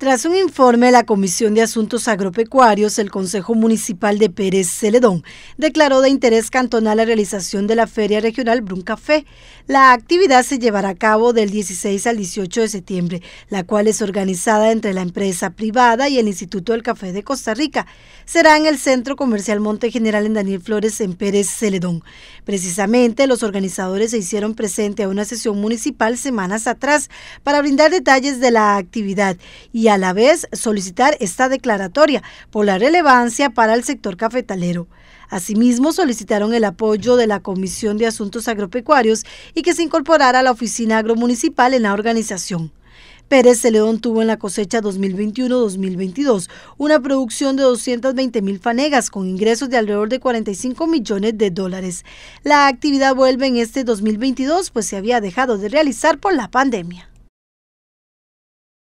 Tras un informe de la Comisión de Asuntos Agropecuarios, el Consejo Municipal de Pérez Celedón declaró de interés cantonal la realización de la Feria Regional Bruncafé. La actividad se llevará a cabo del 16 al 18 de septiembre, la cual es organizada entre la empresa privada y el Instituto del Café de Costa Rica. Será en el Centro Comercial Monte General en Daniel Flores, en Pérez Celedón. Precisamente, los organizadores se hicieron presente a una sesión municipal semanas atrás para brindar detalles de la actividad y a la vez solicitar esta declaratoria por la relevancia para el sector cafetalero. Asimismo, solicitaron el apoyo de la Comisión de Asuntos Agropecuarios y que se incorporara a la oficina agromunicipal en la organización. Pérez León tuvo en la cosecha 2021-2022 una producción de 220 mil fanegas con ingresos de alrededor de 45 millones de dólares. La actividad vuelve en este 2022 pues se había dejado de realizar por la pandemia.